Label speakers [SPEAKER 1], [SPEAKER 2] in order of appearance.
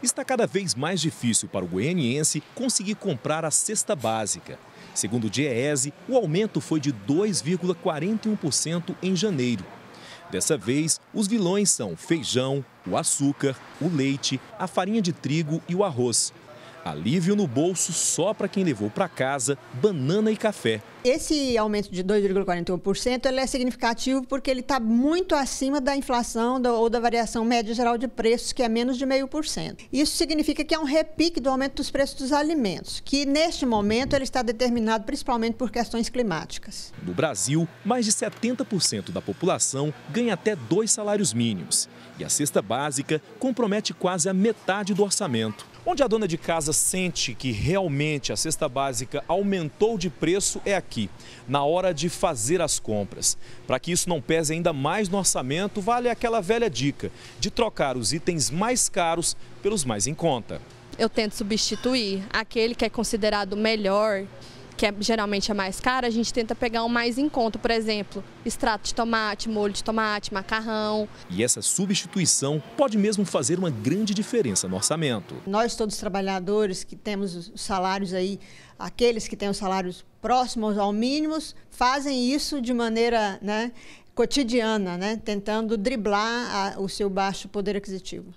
[SPEAKER 1] Está cada vez mais difícil para o goianiense conseguir comprar a cesta básica. Segundo o DIEESE, o aumento foi de 2,41% em janeiro. Dessa vez, os vilões são feijão, o açúcar, o leite, a farinha de trigo e o arroz. Alívio no bolso só para quem levou para casa banana e café.
[SPEAKER 2] Esse aumento de 2,41% ele é significativo porque ele está muito acima da inflação do, ou da variação média geral de preços, que é menos de 0,5%. Isso significa que é um repique do aumento dos preços dos alimentos, que neste momento ele está determinado principalmente por questões climáticas.
[SPEAKER 1] No Brasil, mais de 70% da população ganha até dois salários mínimos. E a cesta básica compromete quase a metade do orçamento. Onde a dona de casa empresa sente que realmente a cesta básica aumentou de preço é aqui, na hora de fazer as compras. Para que isso não pese ainda mais no orçamento, vale aquela velha dica de trocar os itens mais caros pelos mais em conta.
[SPEAKER 3] Eu tento substituir aquele que é considerado melhor que é, geralmente é mais cara, a gente tenta pegar um mais em conta, por exemplo, extrato de tomate, molho de tomate, macarrão.
[SPEAKER 1] E essa substituição pode mesmo fazer uma grande diferença no orçamento.
[SPEAKER 2] Nós todos trabalhadores que temos os salários aí, aqueles que têm os salários próximos ao mínimo, fazem isso de maneira, né, cotidiana, né, tentando driblar a, o seu baixo poder aquisitivo.